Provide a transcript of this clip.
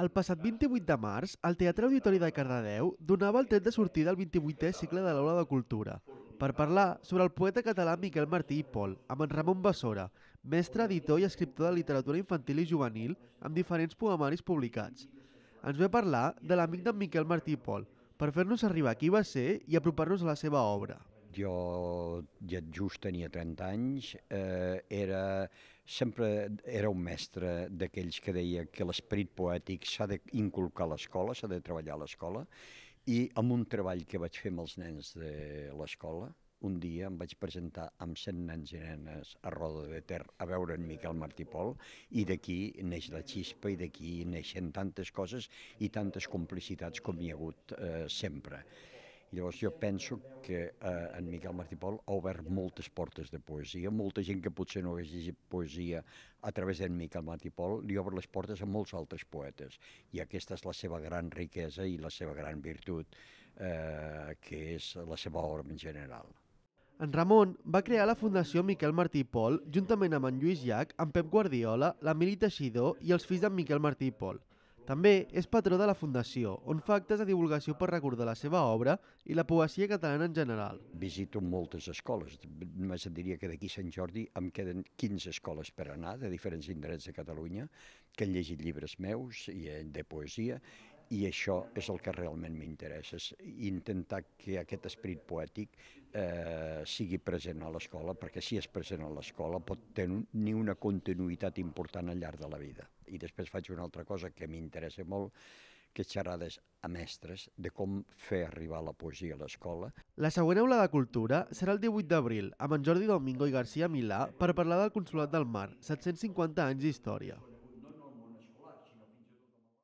El passat 28 de març, el Teatre Auditori de Cardedeu donava el tret de sortida al 28è cicle de l'Aula de Cultura per parlar sobre el poeta català Miquel Martí i Pol, amb en Ramon Bessora, mestre, editor i escriptor de literatura infantil i juvenil amb diferents poemaris publicats. Ens ve parlar de l'amic d'en Miquel Martí i Pol, per fer-nos arribar qui va ser i apropar-nos a la seva obra jo ja just tenia 30 anys, eh, era sempre era un mestre d'aquells que deia que l'esperit poètic s'ha d'inculcar a l'escola, s'ha de treballar a l'escola, i amb un treball que vaig fer amb els nens de l'escola, un dia em vaig presentar amb 100 nens i nenes a Roda de Ter a veure en Miquel Martí Pol i d'aquí neix la xispa i d'aquí neixen tantes coses i tantes complicitats com hi ha hagut eh, sempre. Llavors jo penso que eh, en Miquel Martí Pol ha obert moltes portes de poesia, molta gent que potser no hagués llegit poesia a través d'en Miquel Martí Pol li obre les portes a molts altres poetes i aquesta és la seva gran riquesa i la seva gran virtut, eh, que és la seva obra en general. En Ramon va crear la Fundació Miquel Martí Pol juntament amb en Lluís Llach, en Pep Guardiola, l'Emili Teixidor i els fills d'en Miquel Martí Pol. També és patró de la Fundació, on fa actes de divulgació per recordar la seva obra i la poesia catalana en general. Visito moltes escoles. Només et diria que d'aquí Sant Jordi em queden 15 escoles per anar de diferents indrets de Catalunya que han llegit llibres meus i de poesia i això és el que realment m'interessa, intentar que aquest esperit poètic eh, sigui present a l'escola, perquè si és present a l'escola pot tenir una continuïtat important al llarg de la vida. I després faig una altra cosa que m'interessa molt, que xerrades a mestres de com fer arribar la poesia a l'escola. La següent aula de cultura serà el 18 d'abril amb en Jordi Domingo i García Milà per parlar del Consolat del Mar, 750 anys d'història.